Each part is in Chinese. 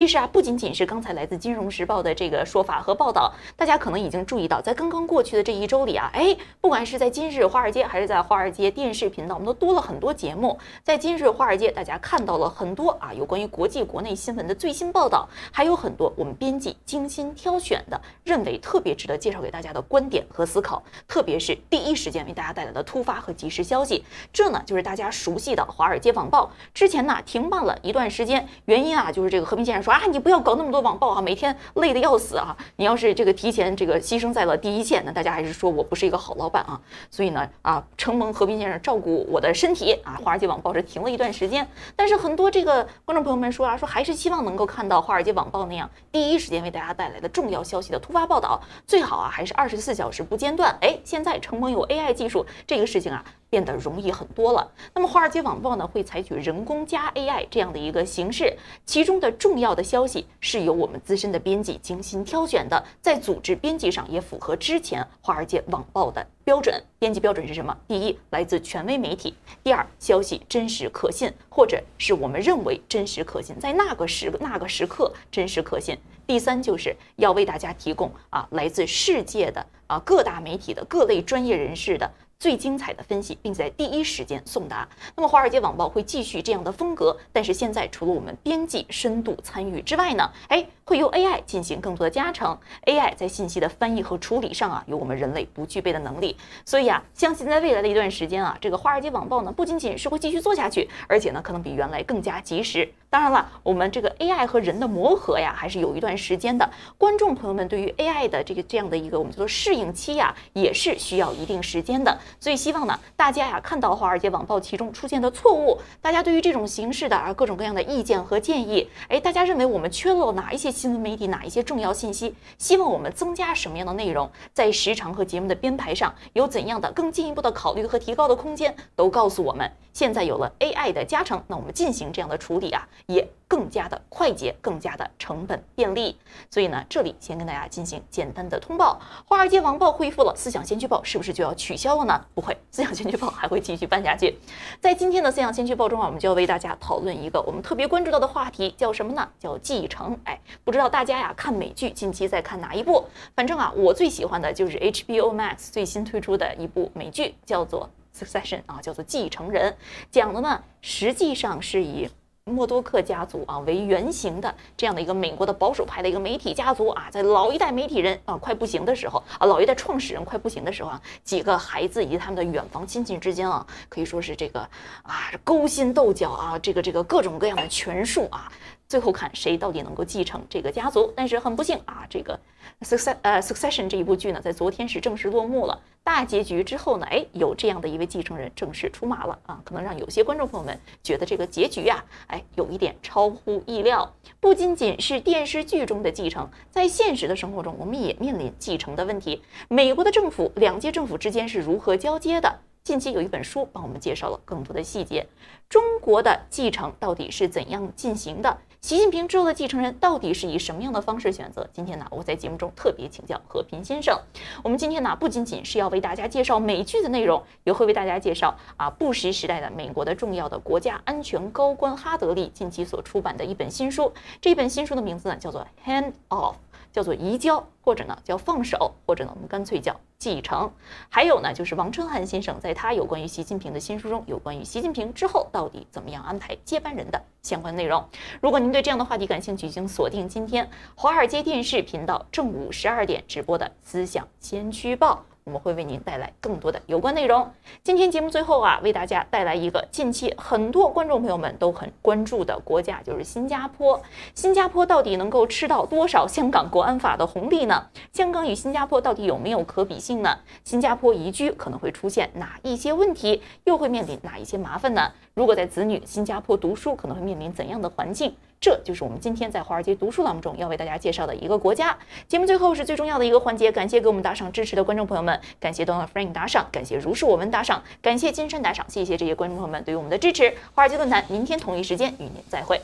其实啊，不仅仅是刚才来自《金融时报》的这个说法和报道，大家可能已经注意到，在刚刚过去的这一周里啊，哎，不管是在《今日华尔街》还是在《华尔街电视频道》，我们都多了很多节目。在《今日华尔街》，大家看到了很多啊，有关于国际、国内新闻的最新报道，还有很多我们编辑精心挑选的，认为特别值得介绍给大家的观点和思考，特别是第一时间为大家带来的突发和及时消息。这呢，就是大家熟悉的《华尔街网报》。之前呢，停办了一段时间，原因啊，就是这个和平建设。啊，你不要搞那么多网暴啊，每天累的要死啊！你要是这个提前这个牺牲在了第一线，那大家还是说我不是一个好老板啊！所以呢，啊，承蒙和平先生照顾我的身体啊，华尔街网报是停了一段时间，但是很多这个观众朋友们说啊，说还是希望能够看到华尔街网报那样第一时间为大家带来的重要消息的突发报道，最好啊还是二十四小时不间断。哎，现在承蒙有 AI 技术这个事情啊。变得容易很多了。那么华尔街网报呢，会采取人工加 AI 这样的一个形式，其中的重要的消息是由我们资深的编辑精心挑选的，在组织编辑上也符合之前华尔街网报的标准。编辑标准是什么？第一，来自权威媒体；第二，消息真实可信，或者是我们认为真实可信，在那个时那个时刻真实可信；第三，就是要为大家提供啊，来自世界的啊各大媒体的各类专业人士的。最精彩的分析，并在第一时间送达。那么，华尔街网报会继续这样的风格，但是现在除了我们编辑深度参与之外呢，哎，会由 AI 进行更多的加成。AI 在信息的翻译和处理上啊，有我们人类不具备的能力。所以啊，相信在未来的一段时间啊，这个华尔街网报呢，不仅仅是会继续做下去，而且呢，可能比原来更加及时。当然了，我们这个 AI 和人的磨合呀，还是有一段时间的。观众朋友们对于 AI 的这个这样的一个我们叫做适应期呀，也是需要一定时间的。所以希望呢，大家呀看到华尔街网报其中出现的错误，大家对于这种形式的啊各种各样的意见和建议，哎，大家认为我们缺漏哪一些新闻媒体哪一些重要信息？希望我们增加什么样的内容？在时长和节目的编排上有怎样的更进一步的考虑和提高的空间？都告诉我们。现在有了 AI 的加成，那我们进行这样的处理啊。也更加的快捷，更加的成本便利。所以呢，这里先跟大家进行简单的通报：，华尔街网报恢复了《思想先驱报》，是不是就要取消了呢？不会，《思想先驱报》还会继续办下去。在今天的《思想先驱报》中啊，我们就要为大家讨论一个我们特别关注到的话题，叫什么呢？叫继承。哎，不知道大家呀，看美剧近期在看哪一部？反正啊，我最喜欢的就是 HBO Max 最新推出的一部美剧，叫做《Succession》，啊，叫做《继承人》，讲的呢，实际上是以。默多克家族啊，为原型的这样的一个美国的保守派的一个媒体家族啊，在老一代媒体人啊快不行的时候啊，老一代创始人快不行的时候啊，几个孩子以及他们的远房亲戚之间啊，可以说是这个啊勾心斗角啊，这个这个各种各样的权术啊，最后看谁到底能够继承这个家族。但是很不幸啊，这个。success 呃，succession 这一部剧呢，在昨天是正式落幕了。大结局之后呢，哎，有这样的一位继承人正式出马了啊，可能让有些观众朋友们觉得这个结局呀，哎，有一点超乎意料。不仅仅是电视剧中的继承，在现实的生活中，我们也面临继承的问题。美国的政府两届政府之间是如何交接的？近期有一本书帮我们介绍了更多的细节。中国的继承到底是怎样进行的？习近平之后的继承人到底是以什么样的方式选择？今天呢，我在节目中特别请教何平先生。我们今天呢，不仅仅是要为大家介绍美剧的内容，也会为大家介绍啊，布什时代的美国的重要的国家安全高官哈德利近期所出版的一本新书。这本新书的名字呢，叫做《Hand Off》。叫做移交，或者呢叫放手，或者呢我们干脆叫继承。还有呢就是王春汉先生在他有关于习近平的新书中，有关于习近平之后到底怎么样安排接班人的相关内容。如果您对这样的话题感兴趣，请锁定今天华尔街电视频道正午十二点直播的思想先驱报。我们会为您带来更多的有关内容。今天节目最后啊，为大家带来一个近期很多观众朋友们都很关注的国家，就是新加坡。新加坡到底能够吃到多少香港国安法的红利呢？香港与新加坡到底有没有可比性呢？新加坡移居可能会出现哪一些问题，又会面临哪一些麻烦呢？如果在子女新加坡读书，可能会面临怎样的环境？这就是我们今天在《华尔街读书》栏目中要为大家介绍的一个国家。节目最后是最重要的一个环节，感谢给我们打赏支持的观众朋友们，感谢 Donald Frank 打赏，感谢如是我们打赏，感谢金山打赏，谢谢这些观众朋友们对于我们的支持。华尔街论坛明天同一时间与您再会。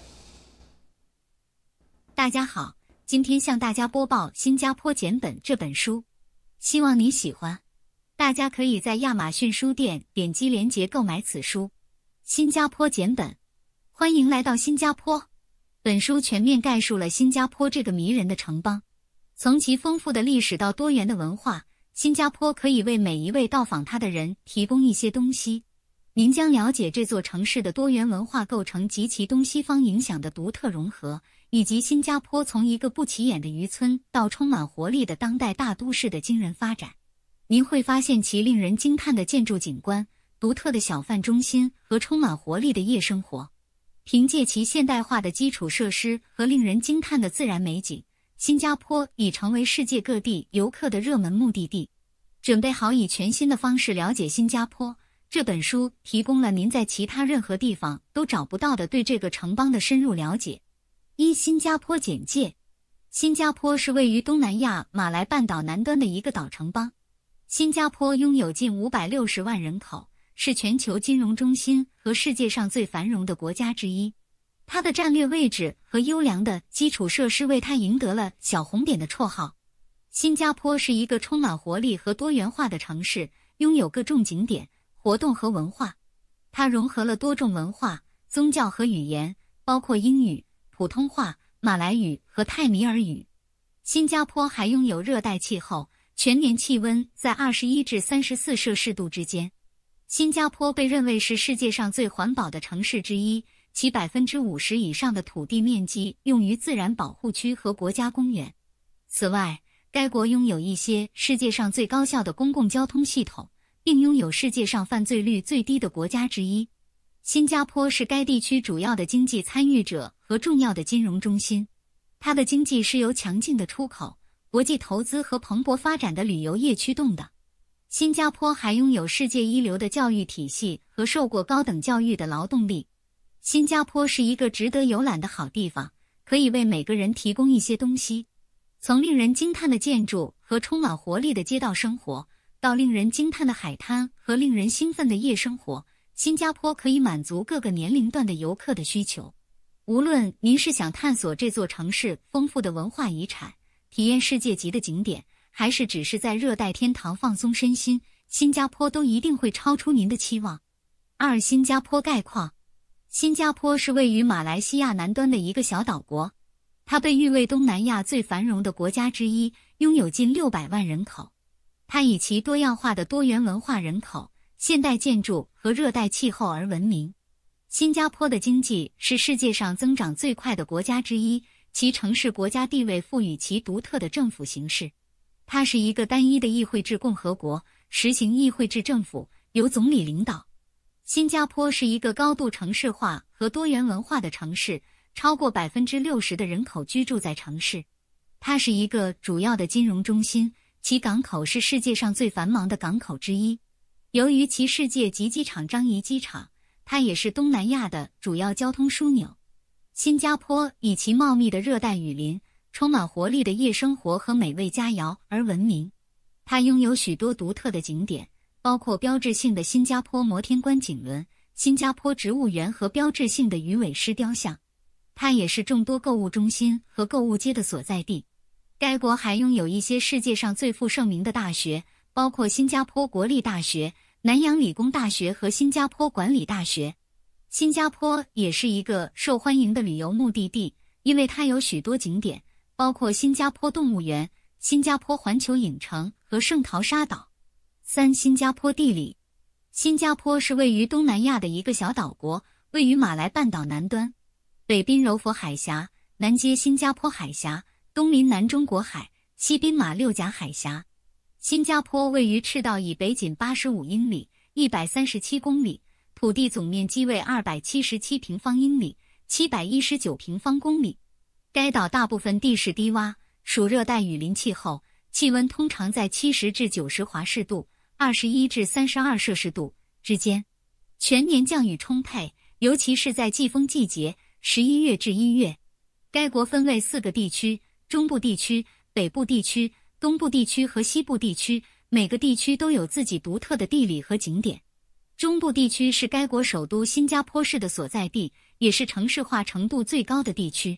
大家好，今天向大家播报《新加坡简本》这本书，希望你喜欢。大家可以在亚马逊书店点击链接购买此书《新加坡简本》，欢迎来到新加坡。本书全面概述了新加坡这个迷人的城邦，从其丰富的历史到多元的文化，新加坡可以为每一位到访它的人提供一些东西。您将了解这座城市的多元文化构成及其东西方影响的独特融合，以及新加坡从一个不起眼的渔村到充满活力的当代大都市的惊人发展。您会发现其令人惊叹的建筑景观、独特的小贩中心和充满活力的夜生活。凭借其现代化的基础设施和令人惊叹的自然美景，新加坡已成为世界各地游客的热门目的地。准备好以全新的方式了解新加坡？这本书提供了您在其他任何地方都找不到的对这个城邦的深入了解。一、新加坡简介：新加坡是位于东南亚马来半岛南端的一个岛城邦。新加坡拥有近五百六十万人口。是全球金融中心和世界上最繁荣的国家之一，它的战略位置和优良的基础设施为它赢得了“小红点”的绰号。新加坡是一个充满活力和多元化的城市，拥有各种景点、活动和文化。它融合了多种文化、宗教和语言，包括英语、普通话、马来语和泰米尔语。新加坡还拥有热带气候，全年气温在二十一至三十四摄氏度之间。新加坡被认为是世界上最环保的城市之一，其百分之五十以上的土地面积用于自然保护区和国家公园。此外，该国拥有一些世界上最高效的公共交通系统，并拥有世界上犯罪率最低的国家之一。新加坡是该地区主要的经济参与者和重要的金融中心，它的经济是由强劲的出口、国际投资和蓬勃发展的旅游业驱动的。新加坡还拥有世界一流的教育体系和受过高等教育的劳动力。新加坡是一个值得游览的好地方，可以为每个人提供一些东西，从令人惊叹的建筑和充满活力的街道生活，到令人惊叹的海滩和令人兴奋的夜生活。新加坡可以满足各个年龄段的游客的需求，无论您是想探索这座城市丰富的文化遗产，体验世界级的景点。还是只是在热带天堂放松身心，新加坡都一定会超出您的期望。二、新加坡概况：新加坡是位于马来西亚南端的一个小岛国，它被誉为东南亚最繁荣的国家之一，拥有近六百万人口。它以其多样化的多元文化人口、现代建筑和热带气候而闻名。新加坡的经济是世界上增长最快的国家之一，其城市国家地位赋予其独特的政府形式。它是一个单一的议会制共和国，实行议会制政府，由总理领导。新加坡是一个高度城市化和多元文化的城市，超过百分之六十的人口居住在城市。它是一个主要的金融中心，其港口是世界上最繁忙的港口之一。由于其世界级机场樟宜机场，它也是东南亚的主要交通枢纽。新加坡以其茂密的热带雨林。充满活力的夜生活和美味佳肴而闻名，它拥有许多独特的景点，包括标志性的新加坡摩天观景轮、新加坡植物园和标志性的鱼尾狮雕像。它也是众多购物中心和购物街的所在地。该国还拥有一些世界上最负盛名的大学，包括新加坡国立大学、南洋理工大学和新加坡管理大学。新加坡也是一个受欢迎的旅游目的地，因为它有许多景点。包括新加坡动物园、新加坡环球影城和圣淘沙岛。三、新加坡地理：新加坡是位于东南亚的一个小岛国，位于马来半岛南端，北滨柔佛海峡，南接新加坡海峡，东临南中国海，西滨马六甲海峡。新加坡位于赤道以北仅八十五英里（一百三十七公里），土地总面积为二百七十七平方英里（七百一十九平方公里）。该岛大部分地势低洼，属热带雨林气候，气温通常在七十至九十华氏度（二十一至三十二摄氏度）之间，全年降雨充沛，尤其是在季风季节（十一月至一月）。该国分为四个地区：中部地区、北部地区、东部地区和西部地区。每个地区都有自己独特的地理和景点。中部地区是该国首都新加坡市的所在地，也是城市化程度最高的地区。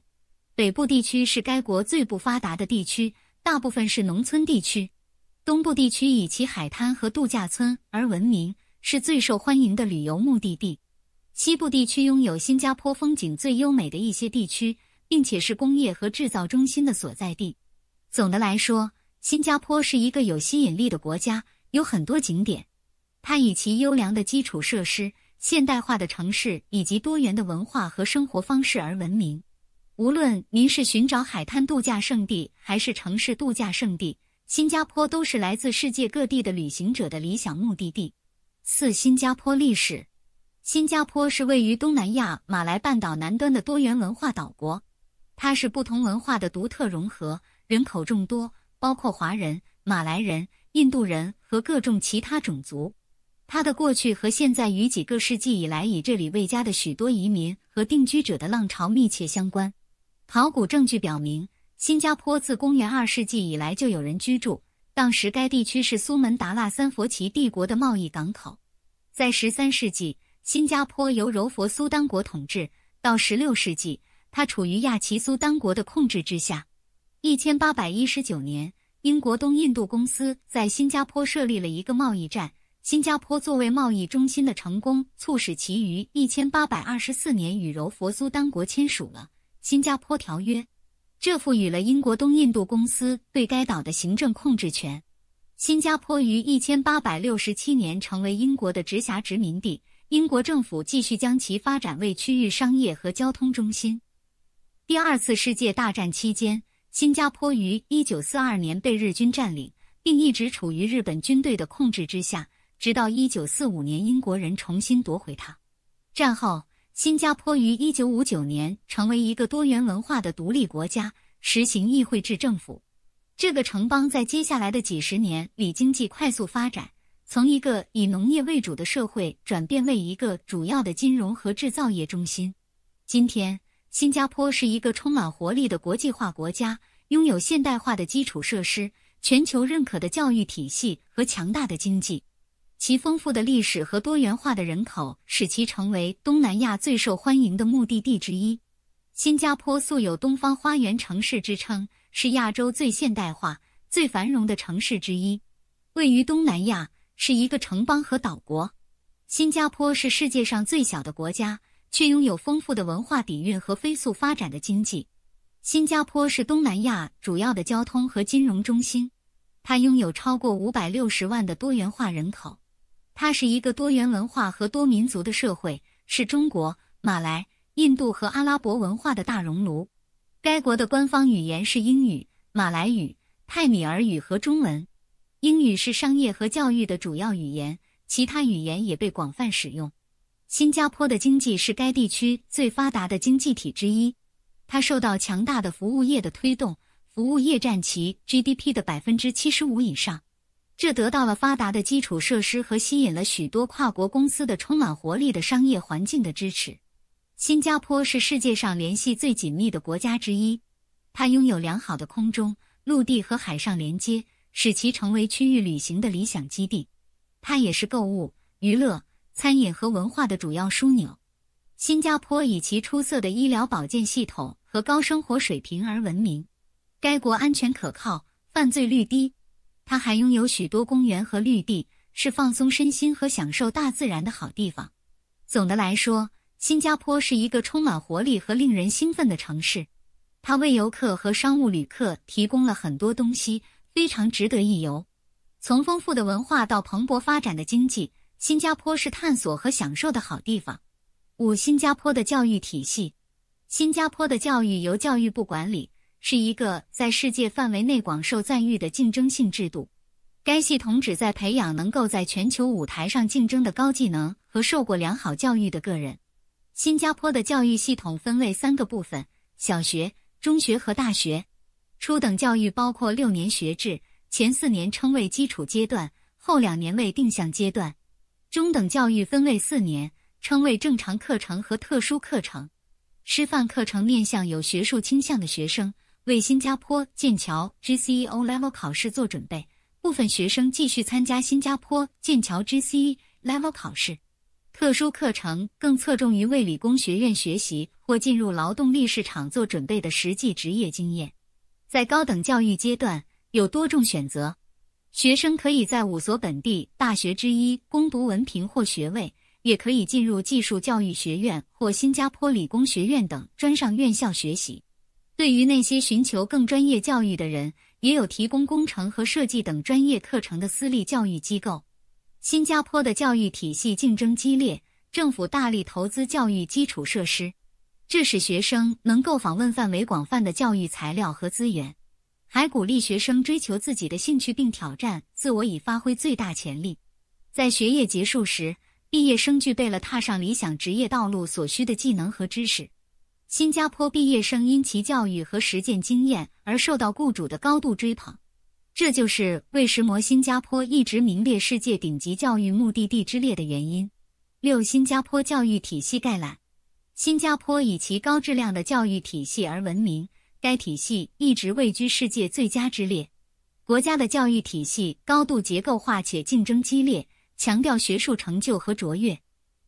北部地区是该国最不发达的地区，大部分是农村地区。东部地区以其海滩和度假村而闻名，是最受欢迎的旅游目的地。西部地区拥有新加坡风景最优美的一些地区，并且是工业和制造中心的所在地。总的来说，新加坡是一个有吸引力的国家，有很多景点。它以其优良的基础设施、现代化的城市以及多元的文化和生活方式而闻名。无论您是寻找海滩度假胜地，还是城市度假胜地，新加坡都是来自世界各地的旅行者的理想目的地。四、新加坡历史：新加坡是位于东南亚马来半岛南端的多元文化岛国，它是不同文化的独特融合，人口众多，包括华人、马来人、印度人和各种其他种族。它的过去和现在与几个世纪以来以这里为家的许多移民和定居者的浪潮密切相关。考古证据表明，新加坡自公元二世纪以来就有人居住。当时，该地区是苏门答腊三佛齐帝国的贸易港口。在十三世纪，新加坡由柔佛苏丹国统治；到十六世纪，它处于亚奇苏丹国的控制之下。一千八百一十九年，英国东印度公司在新加坡设立了一个贸易站。新加坡作为贸易中心的成功，促使其于一千八百二十四年与柔佛苏丹国签署了。《新加坡条约》，这赋予了英国东印度公司对该岛的行政控制权。新加坡于一千八百六十七年成为英国的直辖殖民地，英国政府继续将其发展为区域商业和交通中心。第二次世界大战期间，新加坡于一九四二年被日军占领，并一直处于日本军队的控制之下，直到一九四五年英国人重新夺回它。战后。新加坡于1959年成为一个多元文化的独立国家，实行议会制政府。这个城邦在接下来的几十年里经济快速发展，从一个以农业为主的社会转变为一个主要的金融和制造业中心。今天，新加坡是一个充满活力的国际化国家，拥有现代化的基础设施、全球认可的教育体系和强大的经济。其丰富的历史和多元化的人口，使其成为东南亚最受欢迎的目的地之一。新加坡素有“东方花园城市”之称，是亚洲最现代化、最繁荣的城市之一。位于东南亚，是一个城邦和岛国。新加坡是世界上最小的国家，却拥有丰富的文化底蕴和飞速发展的经济。新加坡是东南亚主要的交通和金融中心，它拥有超过五百六十万的多元化人口。它是一个多元文化和多民族的社会，是中国、马来、印度和阿拉伯文化的大熔炉。该国的官方语言是英语、马来语、泰米尔语和中文。英语是商业和教育的主要语言，其他语言也被广泛使用。新加坡的经济是该地区最发达的经济体之一，它受到强大的服务业的推动，服务业占其 GDP 的百分之七十五以上。这得到了发达的基础设施和吸引了许多跨国公司的充满活力的商业环境的支持。新加坡是世界上联系最紧密的国家之一，它拥有良好的空中、陆地和海上连接，使其成为区域旅行的理想基地。它也是购物、娱乐、餐饮和文化的主要枢纽。新加坡以其出色的医疗保健系统和高生活水平而闻名。该国安全可靠，犯罪率低。它还拥有许多公园和绿地，是放松身心和享受大自然的好地方。总的来说，新加坡是一个充满活力和令人兴奋的城市，它为游客和商务旅客提供了很多东西，非常值得一游。从丰富的文化到蓬勃发展的经济，新加坡是探索和享受的好地方。五、新加坡的教育体系。新加坡的教育由教育部管理。是一个在世界范围内广受赞誉的竞争性制度。该系统旨在培养能够在全球舞台上竞争的高技能和受过良好教育的个人。新加坡的教育系统分为三个部分：小学、中学和大学。初等教育包括六年学制，前四年称为基础阶段，后两年为定向阶段。中等教育分为四年，称为正常课程和特殊课程。师范课程面向有学术倾向的学生。为新加坡剑桥 g c e o Level 考试做准备，部分学生继续参加新加坡剑桥 g c e Level 考试。特殊课程更侧重于为理工学院学习或进入劳动力市场做准备的实际职业经验。在高等教育阶段有多种选择，学生可以在五所本地大学之一攻读文凭或学位，也可以进入技术教育学院或新加坡理工学院等专上院校学习。对于那些寻求更专业教育的人，也有提供工程和设计等专业课程的私立教育机构。新加坡的教育体系竞争激烈，政府大力投资教育基础设施，这使学生能够访问范围广泛的教育材料和资源，还鼓励学生追求自己的兴趣并挑战自我以发挥最大潜力。在学业结束时，毕业生具备了踏上理想职业道路所需的技能和知识。新加坡毕业生因其教育和实践经验而受到雇主的高度追捧，这就是为什么新加坡一直名列世界顶级教育目的地之列的原因。六、新加坡教育体系概览：新加坡以其高质量的教育体系而闻名，该体系一直位居世界最佳之列。国家的教育体系高度结构化且竞争激烈，强调学术成就和卓越。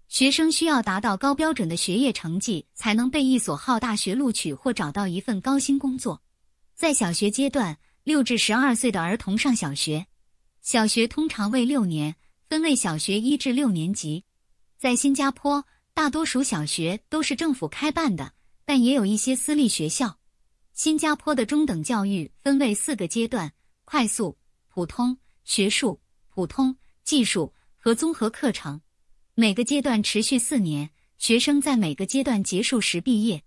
学生需要达到高标准的学业成绩，才能被一所好大学录取或找到一份高薪工作。在小学阶段，六至十二岁的儿童上小学，小学通常为六年，分为小学一至六年级。在新加坡，大多数小学都是政府开办的，但也有一些私立学校。新加坡的中等教育分为四个阶段：快速、普通、学术、普通技术和综合课程。每个阶段持续四年，学生在每个阶段结束时毕业。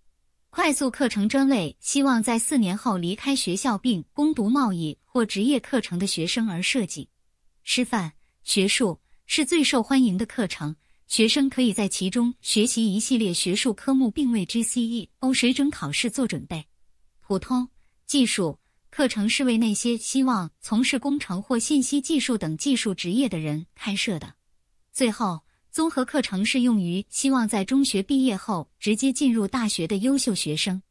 快速课程专为希望在四年后离开学校并攻读贸易或职业课程的学生而设计。师范学术是最受欢迎的课程，学生可以在其中学习一系列学术科目，并为 g c e O 水准考试做准备。普通技术课程是为那些希望从事工程或信息技术等技术职业的人开设的。最后。综合课程适用于希望在中学毕业后直接进入大学的优秀学生。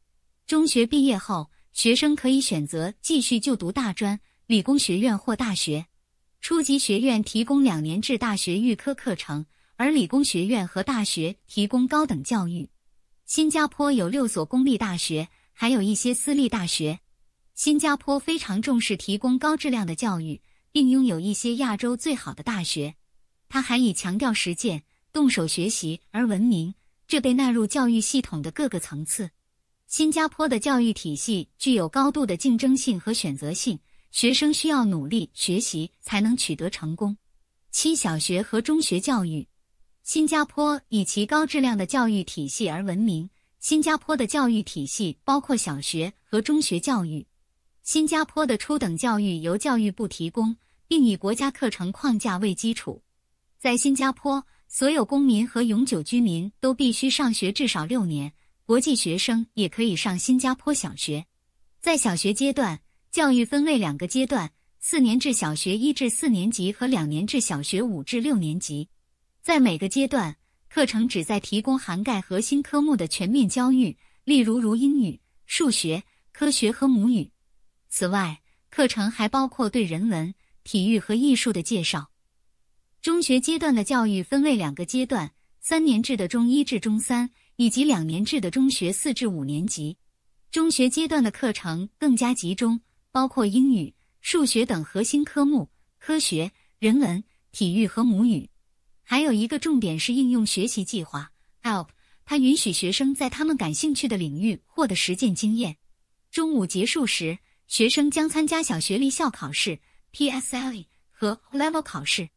中学毕业后，学生可以选择继续就读大专、理工学院或大学。初级学院提供两年制大学预科课程，而理工学院和大学提供高等教育。新加坡有六所公立大学，还有一些私立大学。新加坡非常重视提供高质量的教育，并拥有一些亚洲最好的大学。他还以强调实践、动手学习而闻名，这被纳入教育系统的各个层次。新加坡的教育体系具有高度的竞争性和选择性，学生需要努力学习才能取得成功。七小学和中学教育，新加坡以其高质量的教育体系而闻名。新加坡的教育体系包括小学和中学教育。新加坡的初等教育由教育部提供，并以国家课程框架为基础。在新加坡，所有公民和永久居民都必须上学至少六年。国际学生也可以上新加坡小学。在小学阶段，教育分为两个阶段：四年制小学一至四年级和两年制小学五至六年级。在每个阶段，课程旨在提供涵盖核心科目的全面教育，例如如英语、数学、科学和母语。此外，课程还包括对人文、体育和艺术的介绍。中学阶段的教育分为两个阶段：三年制的中一至中三，以及两年制的中学四至五年级。中学阶段的课程更加集中，包括英语、数学等核心科目，科学、人文、体育和母语。还有一个重点是应用学习计划 e l p 它允许学生在他们感兴趣的领域获得实践经验。中午结束时，学生将参加小学离校考试 （PSLE） 和 Level 考试。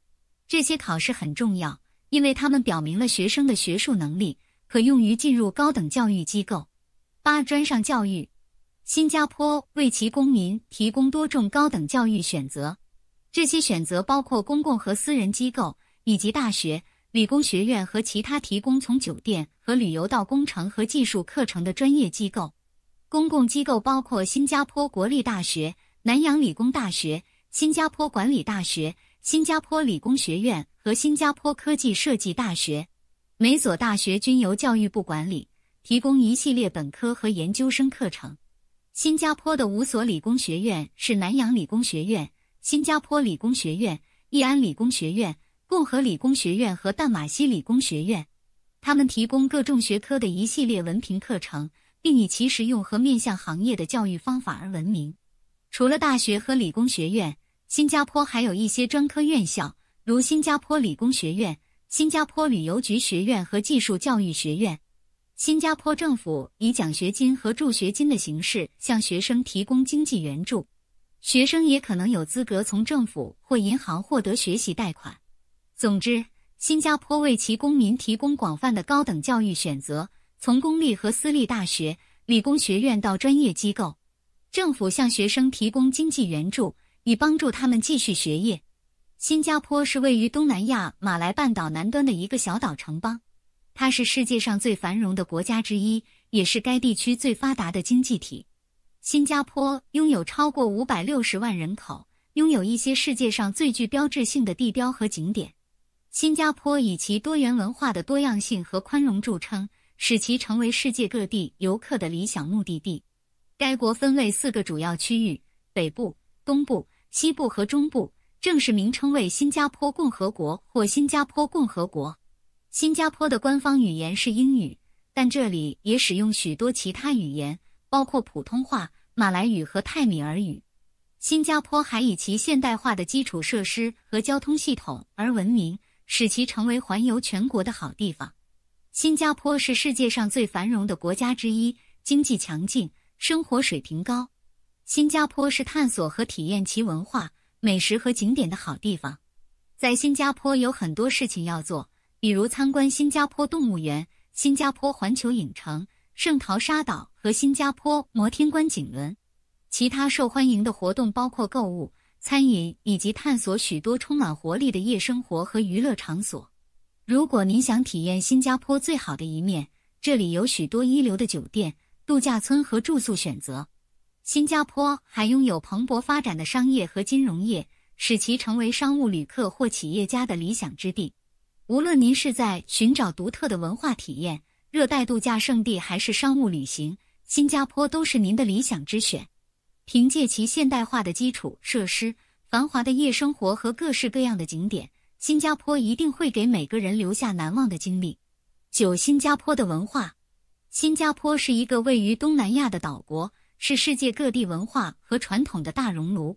这些考试很重要，因为他们表明了学生的学术能力，可用于进入高等教育机构。八专上教育，新加坡为其公民提供多种高等教育选择。这些选择包括公共和私人机构，以及大学、理工学院和其他提供从酒店和旅游到工程和技术课程的专业机构。公共机构包括新加坡国立大学、南洋理工大学、新加坡管理大学。新加坡理工学院和新加坡科技设计大学，每所大学均由教育部管理，提供一系列本科和研究生课程。新加坡的五所理工学院是南洋理工学院、新加坡理工学院、义安理工学院、共和理工学院和淡马锡理工学院。他们提供各重学科的一系列文凭课程，并以其实用和面向行业的教育方法而闻名。除了大学和理工学院，新加坡还有一些专科院校，如新加坡理工学院、新加坡旅游局学院和技术教育学院。新加坡政府以奖学金和助学金的形式向学生提供经济援助，学生也可能有资格从政府或银行获得学习贷款。总之，新加坡为其公民提供广泛的高等教育选择，从公立和私立大学、理工学院到专业机构。政府向学生提供经济援助。以帮助他们继续学业。新加坡是位于东南亚马来半岛南端的一个小岛城邦，它是世界上最繁荣的国家之一，也是该地区最发达的经济体。新加坡拥有超过五百六十万人口，拥有一些世界上最具标志性的地标和景点。新加坡以其多元文化的多样性和宽容著称，使其成为世界各地游客的理想目的地。该国分为四个主要区域：北部、东部。西部和中部正式名称为新加坡共和国或新加坡共和国。新加坡的官方语言是英语，但这里也使用许多其他语言，包括普通话、马来语和泰米尔语。新加坡还以其现代化的基础设施和交通系统而闻名，使其成为环游全国的好地方。新加坡是世界上最繁荣的国家之一，经济强劲，生活水平高。新加坡是探索和体验其文化、美食和景点的好地方。在新加坡有很多事情要做，比如参观新加坡动物园、新加坡环球影城、圣淘沙岛和新加坡摩天观景轮。其他受欢迎的活动包括购物、餐饮以及探索许多充满活力的夜生活和娱乐场所。如果您想体验新加坡最好的一面，这里有许多一流的酒店、度假村和住宿选择。新加坡还拥有蓬勃发展的商业和金融业，使其成为商务旅客或企业家的理想之地。无论您是在寻找独特的文化体验、热带度假胜地，还是商务旅行，新加坡都是您的理想之选。凭借其现代化的基础设施、繁华的夜生活和各式各样的景点，新加坡一定会给每个人留下难忘的经历。九、新加坡的文化。新加坡是一个位于东南亚的岛国。是世界各地文化和传统的大熔炉，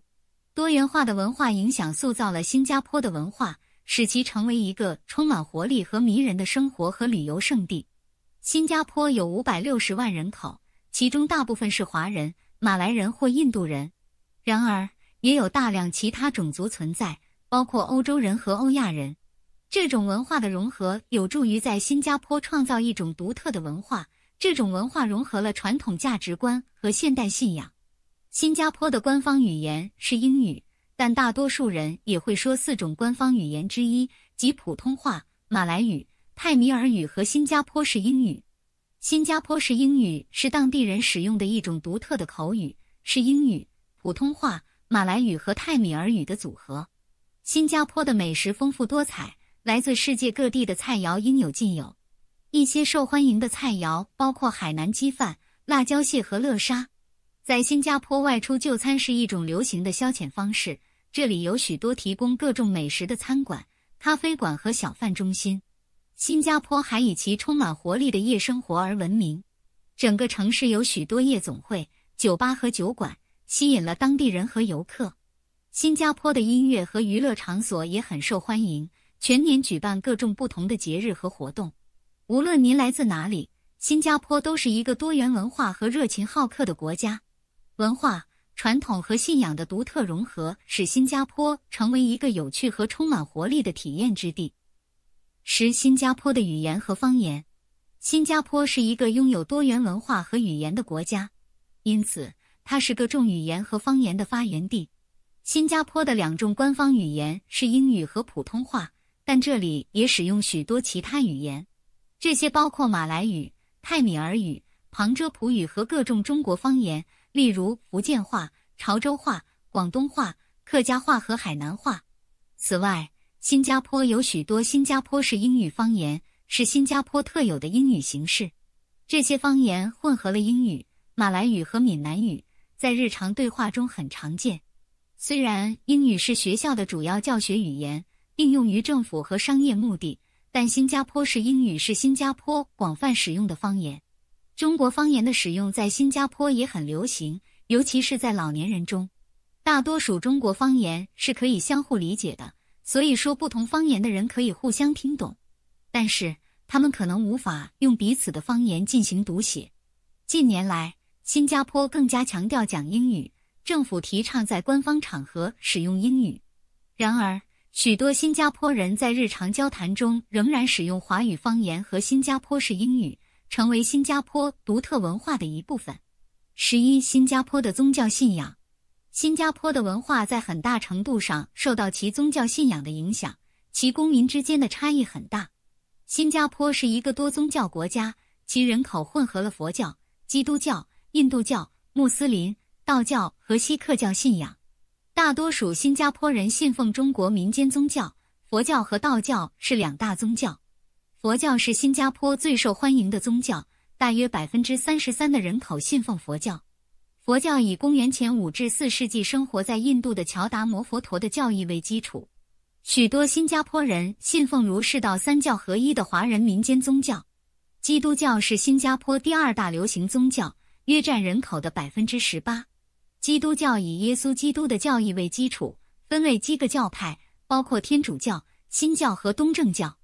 多元化的文化影响塑造了新加坡的文化，使其成为一个充满活力和迷人的生活和旅游胜地。新加坡有五百六十万人口，其中大部分是华人、马来人或印度人，然而也有大量其他种族存在，包括欧洲人和欧亚人。这种文化的融合有助于在新加坡创造一种独特的文化。这种文化融合了传统价值观和现代信仰。新加坡的官方语言是英语，但大多数人也会说四种官方语言之一，即普通话、马来语、泰米尔语和新加坡式英语。新加坡式英语是当地人使用的一种独特的口语，是英语、普通话、马来语和泰米尔语的组合。新加坡的美食丰富多彩，来自世界各地的菜肴应有尽有。一些受欢迎的菜肴包括海南鸡饭、辣椒蟹和乐沙。在新加坡外出就餐是一种流行的消遣方式，这里有许多提供各种美食的餐馆、咖啡馆和小贩中心。新加坡还以其充满活力的夜生活而闻名，整个城市有许多夜总会、酒吧和酒馆，吸引了当地人和游客。新加坡的音乐和娱乐场所也很受欢迎，全年举办各种不同的节日和活动。无论您来自哪里，新加坡都是一个多元文化和热情好客的国家。文化传统和信仰的独特融合，使新加坡成为一个有趣和充满活力的体验之地。十、新加坡的语言和方言。新加坡是一个拥有多元文化和语言的国家，因此它是个重语言和方言的发源地。新加坡的两种官方语言是英语和普通话，但这里也使用许多其他语言。这些包括马来语、泰米尔语、旁遮普语和各种中国方言，例如福建话、潮州话、广东话、客家话和海南话。此外，新加坡有许多新加坡式英语方言，是新加坡特有的英语形式。这些方言混合了英语、马来语和闽南语，在日常对话中很常见。虽然英语是学校的主要教学语言，并用于政府和商业目的。但新加坡式英语是新加坡广泛使用的方言，中国方言的使用在新加坡也很流行，尤其是在老年人中。大多数中国方言是可以相互理解的，所以说不同方言的人可以互相听懂，但是他们可能无法用彼此的方言进行读写。近年来，新加坡更加强调讲英语，政府提倡在官方场合使用英语。然而，许多新加坡人在日常交谈中仍然使用华语方言和新加坡式英语，成为新加坡独特文化的一部分。十一、新加坡的宗教信仰。新加坡的文化在很大程度上受到其宗教信仰的影响，其公民之间的差异很大。新加坡是一个多宗教国家，其人口混合了佛教、基督教、印度教、穆斯林、道教和锡克教信仰。大多数新加坡人信奉中国民间宗教，佛教和道教是两大宗教。佛教是新加坡最受欢迎的宗教，大约百分之三十三的人口信奉佛教。佛教以公元前五至四世纪生活在印度的乔达摩佛陀的教义为基础。许多新加坡人信奉儒释道三教合一的华人民间宗教。基督教是新加坡第二大流行宗教，约占人口的百分之十八。基督教以耶稣基督的教义为基础，分为七个教派，包括天主教、新教和东正教。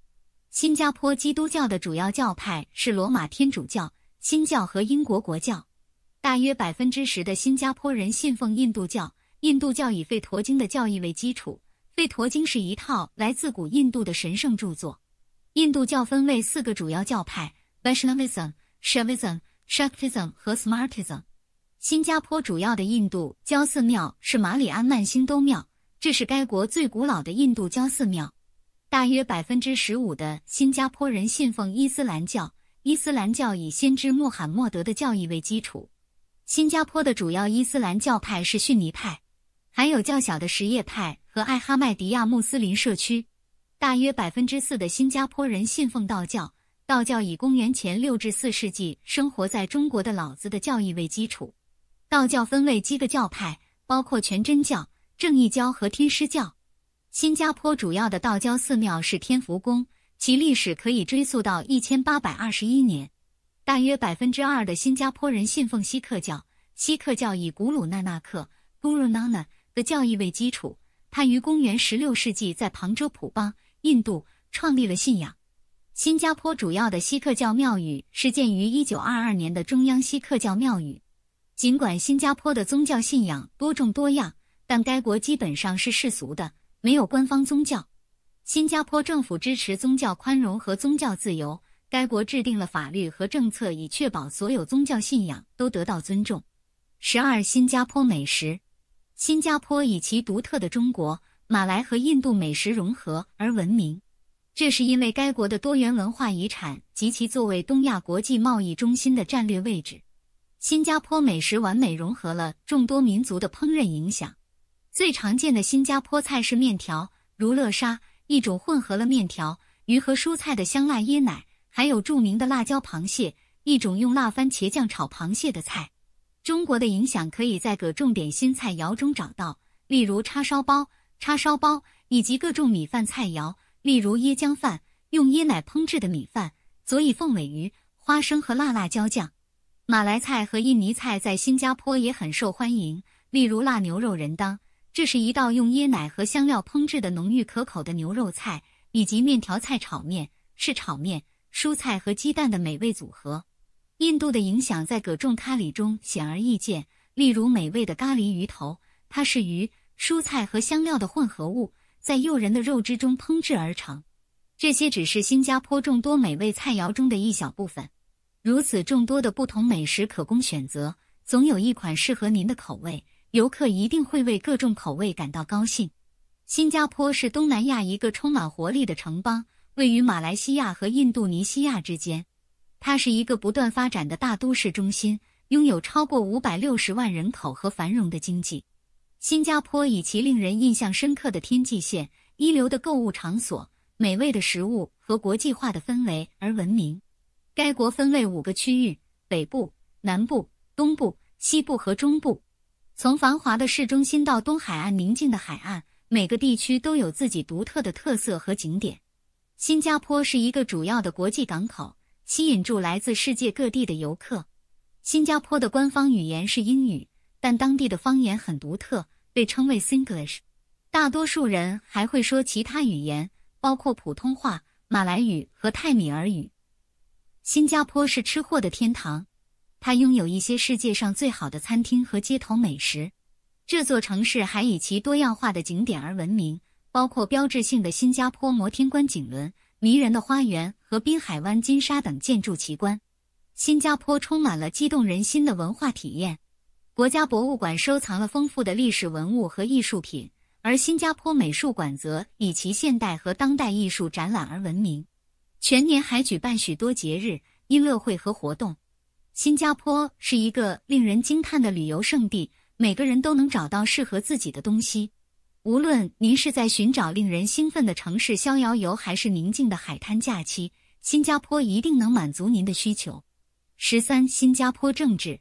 新加坡基督教的主要教派是罗马天主教、新教和英国国教。大约百分之十的新加坡人信奉印度教。印度教以吠陀经的教义为基础，吠陀经是一套来自古印度的神圣著作。印度教分为四个主要教派 v i s h n v i s m Shaivism、s h a k t i s m 和 Smartism。新加坡主要的印度教寺庙是马里安曼新都庙，这是该国最古老的印度教寺庙。大约百分之十五的新加坡人信奉伊斯兰教，伊斯兰教以先知穆罕默德的教义为基础。新加坡的主要伊斯兰教派是逊尼派，还有较小的什叶派和艾哈迈迪亚穆斯林社区。大约百分之四的新加坡人信奉道教，道教以公元前六至四世纪生活在中国的老子的教义为基础。道教分为七个教派，包括全真教、正义教和天师教。新加坡主要的道教寺庙是天福宫，其历史可以追溯到一千八百二十一年。大约百分之二的新加坡人信奉锡克教，锡克教以古鲁奈纳克 （Guru Nanak） 的教义为基础，他于公元十六世纪在旁遮普邦，印度创立了信仰。新加坡主要的锡克教庙宇是建于一九二二年的中央锡克教庙宇。尽管新加坡的宗教信仰多种多样，但该国基本上是世俗的，没有官方宗教。新加坡政府支持宗教宽容和宗教自由，该国制定了法律和政策以确保所有宗教信仰都得到尊重。十二，新加坡美食。新加坡以其独特的中国、马来和印度美食融合而闻名，这是因为该国的多元文化遗产及其作为东亚国际贸易中心的战略位置。新加坡美食完美融合了众多民族的烹饪影响。最常见的新加坡菜是面条，如乐沙，一种混合了面条、鱼和蔬菜的香辣椰奶；还有著名的辣椒螃蟹，一种用辣番茄酱炒螃蟹的菜。中国的影响可以在各种点心菜肴中找到，例如叉烧包、叉烧包以及各种米饭菜肴，例如椰浆饭，用椰奶烹制的米饭佐以凤尾鱼、花生和辣辣椒酱。马来菜和印尼菜在新加坡也很受欢迎，例如辣牛肉人当，这是一道用椰奶和香料烹制的浓郁可口的牛肉菜，以及面条菜炒面是炒面、蔬菜和鸡蛋的美味组合。印度的影响在各种咖喱中显而易见，例如美味的咖喱鱼头，它是鱼、蔬菜和香料的混合物，在诱人的肉汁中烹制而成。这些只是新加坡众多美味菜肴中的一小部分。如此众多的不同美食可供选择，总有一款适合您的口味。游客一定会为各种口味感到高兴。新加坡是东南亚一个充满活力的城邦，位于马来西亚和印度尼西亚之间。它是一个不断发展的大都市中心，拥有超过五百六十万人口和繁荣的经济。新加坡以其令人印象深刻的天际线、一流的购物场所、美味的食物和国际化的氛围而闻名。该国分为五个区域：北部、南部、东部、西部和中部。从繁华的市中心到东海岸宁静的海岸，每个地区都有自己独特的特色和景点。新加坡是一个主要的国际港口，吸引住来自世界各地的游客。新加坡的官方语言是英语，但当地的方言很独特，被称为 Singlish。大多数人还会说其他语言，包括普通话、马来语和泰米尔语。新加坡是吃货的天堂，它拥有一些世界上最好的餐厅和街头美食。这座城市还以其多样化的景点而闻名，包括标志性的新加坡摩天观景轮、迷人的花园和滨海湾金沙等建筑奇观。新加坡充满了激动人心的文化体验。国家博物馆收藏了丰富的历史文物和艺术品，而新加坡美术馆则以其现代和当代艺术展览而闻名。全年还举办许多节日、音乐会和活动。新加坡是一个令人惊叹的旅游胜地，每个人都能找到适合自己的东西。无论您是在寻找令人兴奋的城市逍遥游，还是宁静的海滩假期，新加坡一定能满足您的需求。十三，新加坡政治。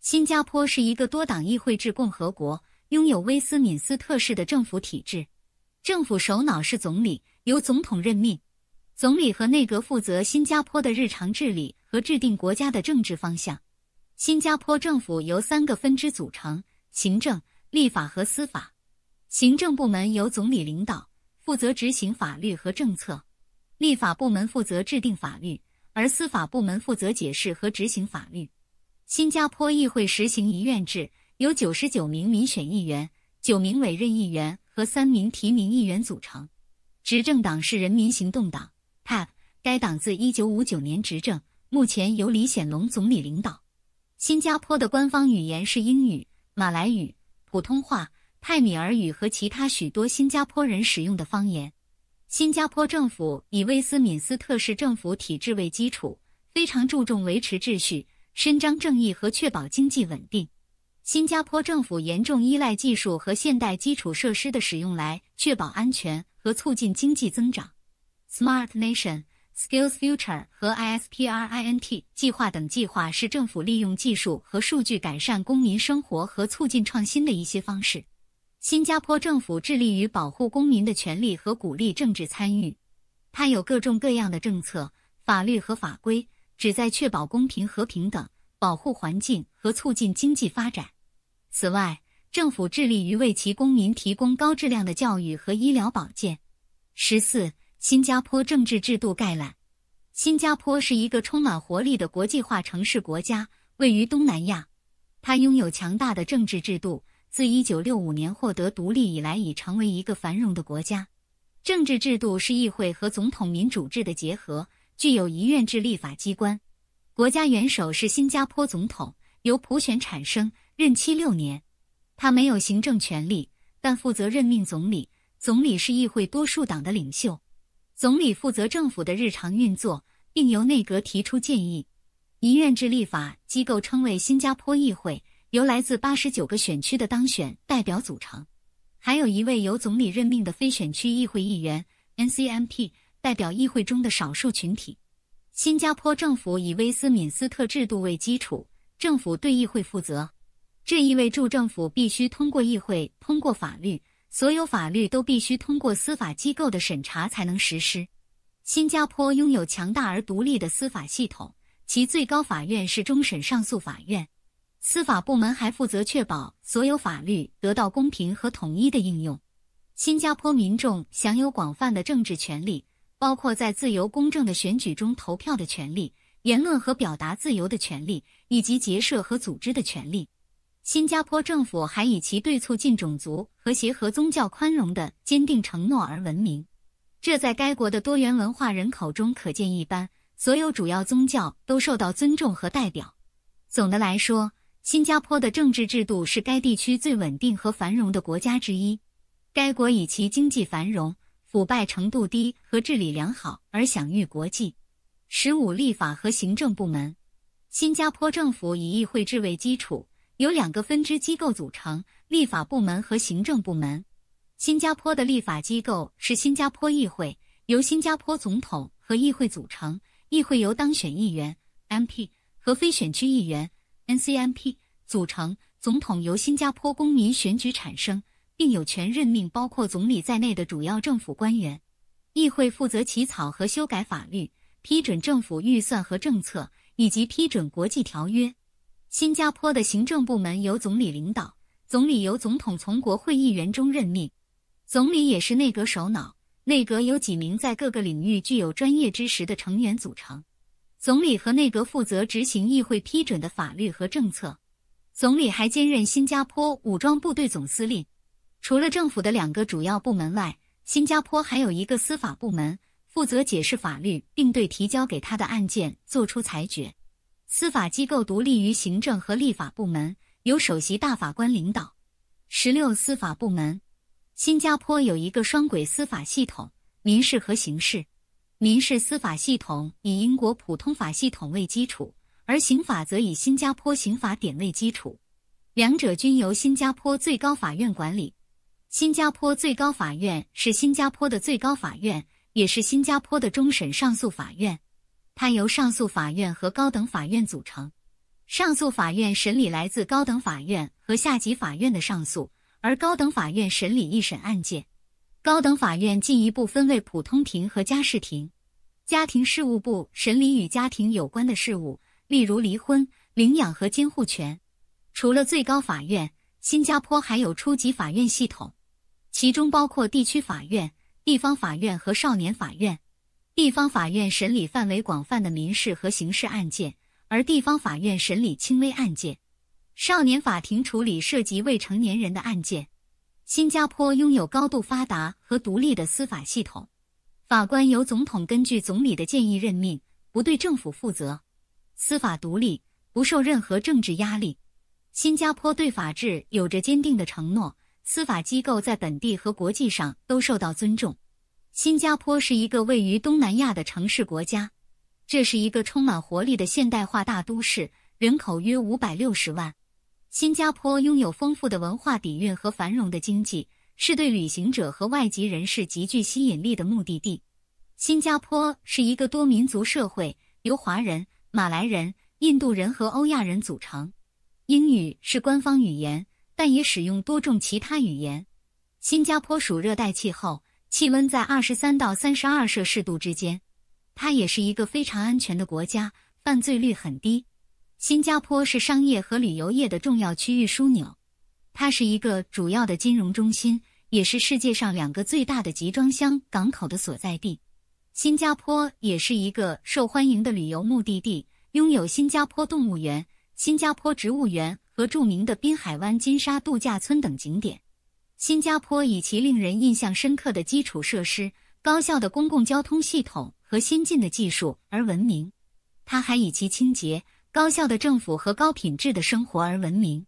新加坡是一个多党议会制共和国，拥有威斯敏斯特式的政府体制。政府首脑是总理，由总统任命。总理和内阁负责新加坡的日常治理和制定国家的政治方向。新加坡政府由三个分支组成：行政、立法和司法。行政部门由总理领导，负责执行法律和政策；立法部门负责制定法律，而司法部门负责解释和执行法律。新加坡议会实行一院制，由九十九名民选议员、九名委任议员和三名提名议员组成。执政党是人民行动党。TAP，该党自1959年执政，目前由李显龙总理领导。新加坡的官方语言是英语、马来语、普通话、泰米尔语和其他许多新加坡人使用的方言。新加坡政府以威斯敏斯特市政府体制为基础，非常注重维持秩序、伸张正义和确保经济稳定。新加坡政府严重依赖技术和现代基础设施的使用来确保安全和促进经济增长。Smart Nation Skills Future 和 ISPRINT 计划等计划是政府利用技术和数据改善公民生活和促进创新的一些方式。新加坡政府致力于保护公民的权利和鼓励政治参与，它有各种各样的政策、法律和法规，旨在确保公平和平等，保护环境和促进经济发展。此外，政府致力于为其公民提供高质量的教育和医疗保健。十四。新加坡政治制度概览：新加坡是一个充满活力的国际化城市国家，位于东南亚。它拥有强大的政治制度，自1965年获得独立以来，已成为一个繁荣的国家。政治制度是议会和总统民主制的结合，具有一院制立法机关。国家元首是新加坡总统，由普选产生，任期六年。他没有行政权力，但负责任命总理。总理是议会多数党的领袖。总理负责政府的日常运作，并由内阁提出建议。一院制立法机构称为新加坡议会，由来自八十九个选区的当选代表组成，还有一位由总理任命的非选区议会议员 （NCMP） 代表议会中的少数群体。新加坡政府以威斯敏斯特制度为基础，政府对议会负责，这意味着政府必须通过议会通过法律。所有法律都必须通过司法机构的审查才能实施。新加坡拥有强大而独立的司法系统，其最高法院是终审上诉法院。司法部门还负责确保所有法律得到公平和统一的应用。新加坡民众享有广泛的政治权利，包括在自由公正的选举中投票的权利、言论和表达自由的权利以及结社和组织的权利。新加坡政府还以其对促进种族和谐和宗教宽容的坚定承诺而闻名，这在该国的多元文化人口中可见一斑。所有主要宗教都受到尊重和代表。总的来说，新加坡的政治制度是该地区最稳定和繁荣的国家之一。该国以其经济繁荣、腐败程度低和治理良好而享誉国际。十五，立法和行政部门。新加坡政府以议会制为基础。由两个分支机构组成：立法部门和行政部门。新加坡的立法机构是新加坡议会，由新加坡总统和议会组成。议会由当选议员 （MP） 和非选区议员 （NCMP） 组成。总统由新加坡公民选举产生，并有权任命包括总理在内的主要政府官员。议会负责起草和修改法律，批准政府预算和政策，以及批准国际条约。新加坡的行政部门由总理领导，总理由总统从国会议员中任命，总理也是内阁首脑。内阁由几名在各个领域具有专业知识的成员组成。总理和内阁负责执行议会批准的法律和政策。总理还兼任新加坡武装部队总司令。除了政府的两个主要部门外，新加坡还有一个司法部门，负责解释法律并对提交给他的案件作出裁决。司法机构独立于行政和立法部门，由首席大法官领导。十六、司法部门，新加坡有一个双轨司法系统，民事和刑事。民事司法系统以英国普通法系统为基础，而刑法则以新加坡刑法典为基础，两者均由新加坡最高法院管理。新加坡最高法院是新加坡的最高法院，也是新加坡的终审上诉法院。它由上诉法院和高等法院组成。上诉法院审理来自高等法院和下级法院的上诉，而高等法院审理一审案件。高等法院进一步分为普通庭和家事庭。家庭事务部审理与家庭有关的事务，例如离婚、领养和监护权。除了最高法院，新加坡还有初级法院系统，其中包括地区法院、地方法院和少年法院。地方法院审理范围广泛的民事和刑事案件，而地方法院审理轻微案件。少年法庭处理涉及未成年人的案件。新加坡拥有高度发达和独立的司法系统，法官由总统根据总理的建议任命，不对政府负责，司法独立，不受任何政治压力。新加坡对法治有着坚定的承诺，司法机构在本地和国际上都受到尊重。新加坡是一个位于东南亚的城市国家，这是一个充满活力的现代化大都市，人口约五百六十万。新加坡拥有丰富的文化底蕴和繁荣的经济，是对旅行者和外籍人士极具吸引力的目的地。新加坡是一个多民族社会，由华人、马来人、印度人和欧亚人组成，英语是官方语言，但也使用多种其他语言。新加坡属热带气候。气温在二十三到三十二摄氏度之间，它也是一个非常安全的国家，犯罪率很低。新加坡是商业和旅游业的重要区域枢纽，它是一个主要的金融中心，也是世界上两个最大的集装箱港口的所在地。新加坡也是一个受欢迎的旅游目的地，拥有新加坡动物园、新加坡植物园和著名的滨海湾金沙度假村等景点。新加坡以其令人印象深刻的基础设施、高效的公共交通系统和先进的技术而闻名。它还以其清洁、高效的政府和高品质的生活而闻名。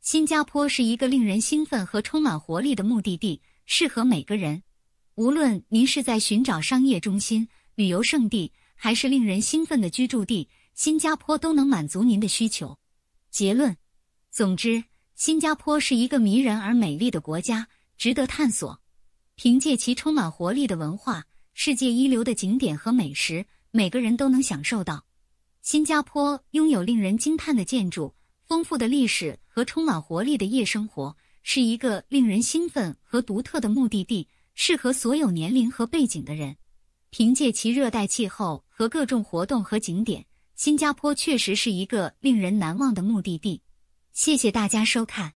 新加坡是一个令人兴奋和充满活力的目的地，适合每个人。无论您是在寻找商业中心、旅游胜地，还是令人兴奋的居住地，新加坡都能满足您的需求。结论：总之。新加坡是一个迷人而美丽的国家，值得探索。凭借其充满活力的文化、世界一流的景点和美食，每个人都能享受到。新加坡拥有令人惊叹的建筑、丰富的历史和充满活力的夜生活，是一个令人兴奋和独特的目的地，适合所有年龄和背景的人。凭借其热带气候和各种活动和景点，新加坡确实是一个令人难忘的目的地。谢谢大家收看。